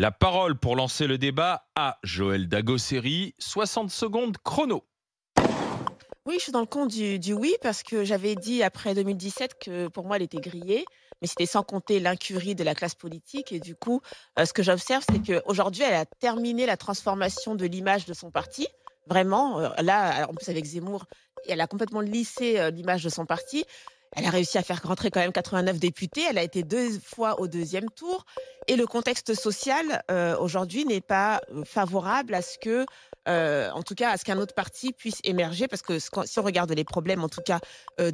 La parole pour lancer le débat à Joël Dagosseri, 60 secondes chrono. Oui, je suis dans le compte du, oui parce que j'avais dit après 2017 que pour moi, elle était grillée, mais c'était sans compter l'incurie de la classe politique. Et du coup, euh, ce que j'observe, c'est qu'aujourd'hui, elle a terminé la transformation de l'image de son parti. Vraiment, euh, là, en plus avec Zemmour, elle a complètement lissé euh, l'image de son parti. Elle a réussi à faire rentrer quand même 89 députés. Elle a été deux fois au deuxième tour. Et le contexte social euh, aujourd'hui n'est pas euh, favorable à ce que, euh, en tout cas, à ce qu'un autre parti puisse émerger. Parce que si on regarde les problèmes, en tout cas,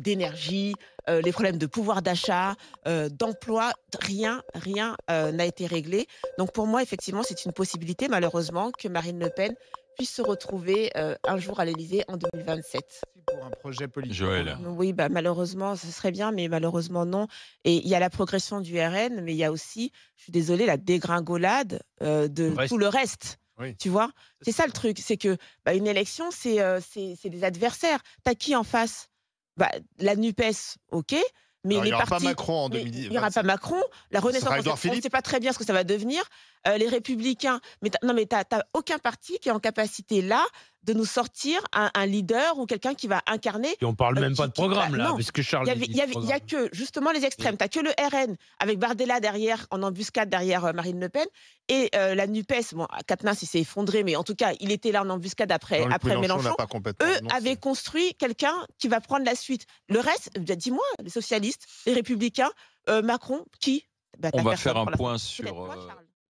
d'énergie, les problèmes de pouvoir d'achat, d'emploi, rien, rien n'a été réglé. Donc pour moi, effectivement, c'est une possibilité, malheureusement, que Marine Le Pen puisse se retrouver euh, un jour à l'Elysée en 2027. Pour un projet politique. Joël. Euh, oui, bah, malheureusement, ce serait bien, mais malheureusement, non. Et il y a la progression du RN, mais il y a aussi, je suis désolée, la dégringolade euh, de tout le reste. Tu vois C'est ça le truc, c'est que bah, une élection, c'est c'est des adversaires. T'as qui en face bah, La NUPES, ok, mais il n'y aura pas Macron en 2010. Il n'y aura pas Macron. La Renaissance, on ne sait pas très bien ce que ça va devenir. Euh, les Républicains, non, mais tu n'as aucun parti qui est en capacité là de nous sortir un, leader ou quelqu'un qui va incarner. Et on parle euh, même pas de programme là, puisque parce que Charles. Il y, a que justement les extrêmes. Tu as que le RN avec Bardella derrière, en embuscade derrière euh, Marine Le Pen, et euh, la Nupes. Bon, Katnins il s'est effondré, mais en tout cas il était là en embuscade après après Mélenchon. Eux avaient construit quelqu'un qui va prendre la suite. Le reste, bah, dis-moi, les socialistes, les républicains, Macron, qui bah, On va faire un point sur.